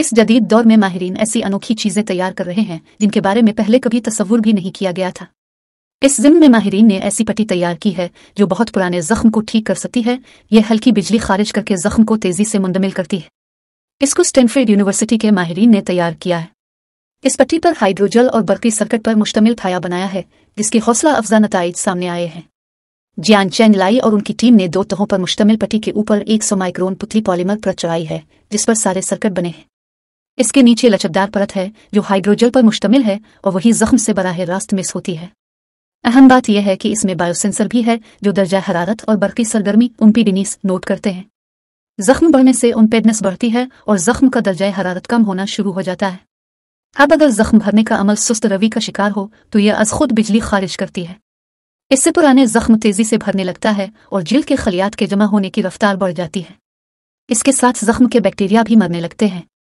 इस जदीद दौर में माहरीन ऐसी अनोखी चीज़ें तैयार कर रहे हैं जिनके बारे में पहले कभी तस्वुर भी नहीं किया गया था इस जिम में माहरीन ने ऐसी पट्टी तैयार की है जो बहुत पुराने जख्म को ठीक कर सकती है यह हल्की बिजली खारिज करके जख्म को तेजी से मुंदमिल करती है इसको स्टैनफेड यूनिवर्सिटी के माहरीन ने तैयार किया है इस पट्टी पर हाइड्रोजल और बर्फी सर्किट पर मुश्तमिल फाया बनाया है जिसके हौसला अफजा नतज सामने आए हैं जियान चैन लाई और उनकी टीम ने दो तहों पर मुश्तमिल पट्टी के ऊपर 100 माइक्रोन पुतली पॉलीमर पर चढ़ाई है जिस पर सारे सर्किट बने हैं इसके नीचे लचकदार परत है जो हाइड्रोजल पर मुश्तमिल है और वही जख्म से बराह रास्त मिस होती है अहम बात यह है कि इसमें बायोसेंसर भी है जो दर्जा हरारत और बरकी सरगर्मी उम्पीडिनीस नोट करते हैं जख्म बढ़ने से उम्पेडनेस बढ़ती है और जख्म का दर्जा हरारत कम होना शुरू हो जाता है अब अगर जख्म भरने का अमल सुस्त रवि का शिकार हो तो यह अज खुद बिजली खारिज करती है इससे पुराने जख्म तेजी से भरने लगता है और जिल के खलियात के जमा होने की रफ्तार बढ़ जाती है इसके साथ जख्म के बैक्टीरिया भी मरने लगते हैं